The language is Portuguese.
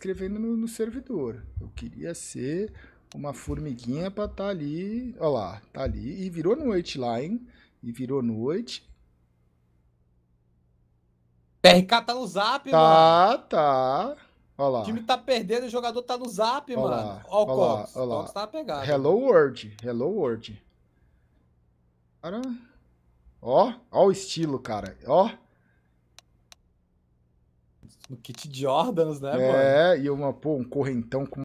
escrevendo no, no servidor. Eu queria ser uma formiguinha para estar tá ali. Olha lá, tá ali. E virou noite lá, hein? E virou noite. PRK tá no zap, tá, mano. Tá, tá. Olha lá. O time tá perdendo, o jogador tá no zap, olha mano. Lá, ó o Cox. Lá, o Cox tá pegado. Hello World. Hello World. Cara. Ó, ó o estilo, cara. Ó no kit Jordans, né, É, mano? e uma, pô, um correntão com